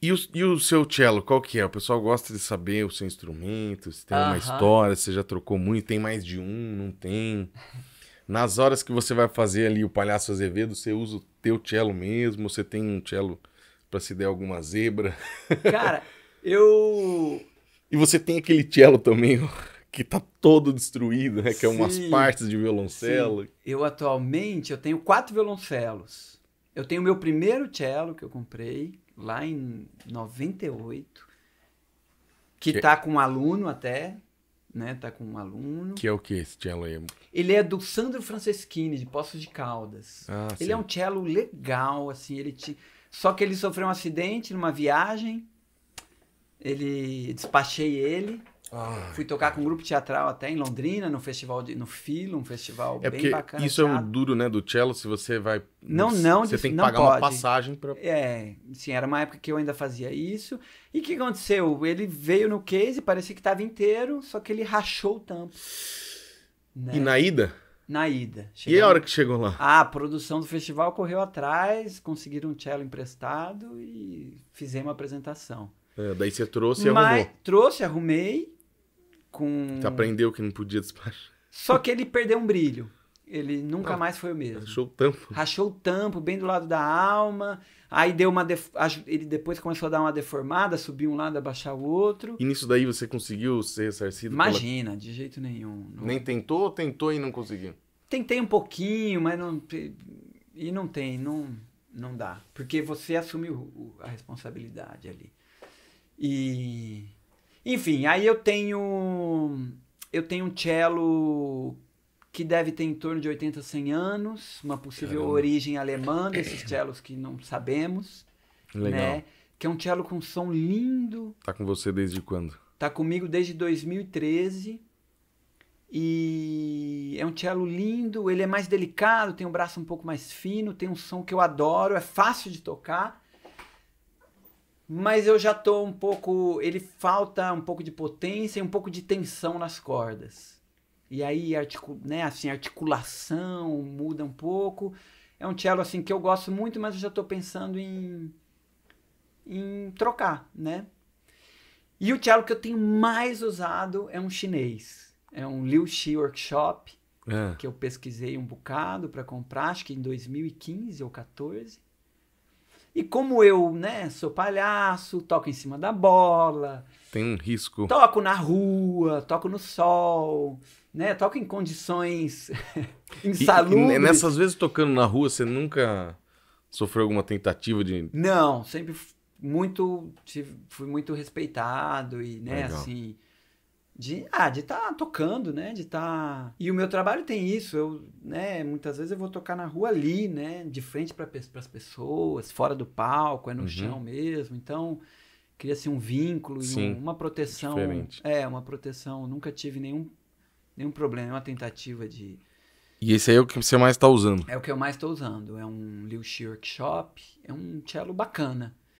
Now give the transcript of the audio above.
E o, e o seu cello, qual que é? O pessoal gosta de saber o seu instrumento, se tem uh -huh. uma história, se já trocou muito, tem mais de um, não tem. Nas horas que você vai fazer ali o Palhaço Azevedo, você usa o teu cello mesmo? Você tem um cello para se der alguma zebra? Cara, eu... E você tem aquele cello também que tá todo destruído, né? Que é umas partes de violoncelo. Sim. Eu atualmente, eu tenho quatro violoncelos. Eu tenho o meu primeiro cello que eu comprei, lá em 98, que, que tá com um aluno até, né? Tá com um aluno. Que é o que esse cello aí? Ele é do Sandro Franceschini, de Poços de Caldas. Ah, ele sim. é um cello legal, assim, ele te... Só que ele sofreu um acidente numa viagem, ele despachei ele, Ai, Fui tocar cara. com um grupo teatral até em Londrina, no festival de, no Filo, um festival é bem bacana. Isso teatro. é um duro, né, do cello, se você vai Não, não, você tem que pagar pode. uma passagem para É, sim, era uma época que eu ainda fazia isso. E o que aconteceu? Ele veio no case, parecia que estava inteiro, só que ele rachou o tampo. Né? E na ida? Na ida. E a hora que chegou lá? Ah, a produção do festival correu atrás, conseguiram um cello emprestado e fizemos uma apresentação. É, daí você trouxe e Mas, arrumou. Trouxe, arrumei com. Você aprendeu que não podia despachar. Só que ele perdeu um brilho. Ele nunca mais foi o mesmo. Rachou o tampo. Rachou o tampo, bem do lado da alma. Aí deu uma. Def... Ele depois começou a dar uma deformada, subir um lado, abaixar o outro. E nisso daí você conseguiu ser ressarcido? Imagina, pela... de jeito nenhum. Não... Nem tentou ou tentou e não conseguiu? Tentei um pouquinho, mas não. E não tem, não, não dá. Porque você assumiu a responsabilidade ali. E enfim, aí eu tenho eu tenho um cello que deve ter em torno de 80, 100 anos, uma possível Caramba. origem alemã desses cellos que não sabemos. Né? Legal. Né? Que é um cello com som lindo. Tá com você desde quando? Tá comigo desde 2013. E é um cello lindo, ele é mais delicado, tem um braço um pouco mais fino, tem um som que eu adoro, é fácil de tocar mas eu já tô um pouco. Ele falta um pouco de potência e um pouco de tensão nas cordas. E aí, articula, né, assim, articulação muda um pouco. É um cello assim que eu gosto muito, mas eu já tô pensando em, em trocar, né? E o cello que eu tenho mais usado é um chinês. É um Liu Xi Workshop, é. que eu pesquisei um bocado para comprar, acho que em 2015 ou 14. E como eu, né, sou palhaço, toco em cima da bola. Tem um risco. Toco na rua, toco no sol, né? Toco em condições insalubres. E, e nessas vezes tocando na rua, você nunca sofreu alguma tentativa de. Não, sempre muito. Fui muito respeitado e, né, Legal. assim de ah, de estar tá tocando, né? De estar tá... e o meu trabalho tem isso. Eu, né? Muitas vezes eu vou tocar na rua ali, né? De frente para as pessoas, fora do palco, é no uhum. chão mesmo. Então cria-se um vínculo, Sim, uma proteção. Diferente. É uma proteção. Nunca tive nenhum nenhum problema, é uma tentativa de. E esse aí é o que você mais está usando? É o que eu mais estou usando. É um Liu Workshop, é um cello bacana.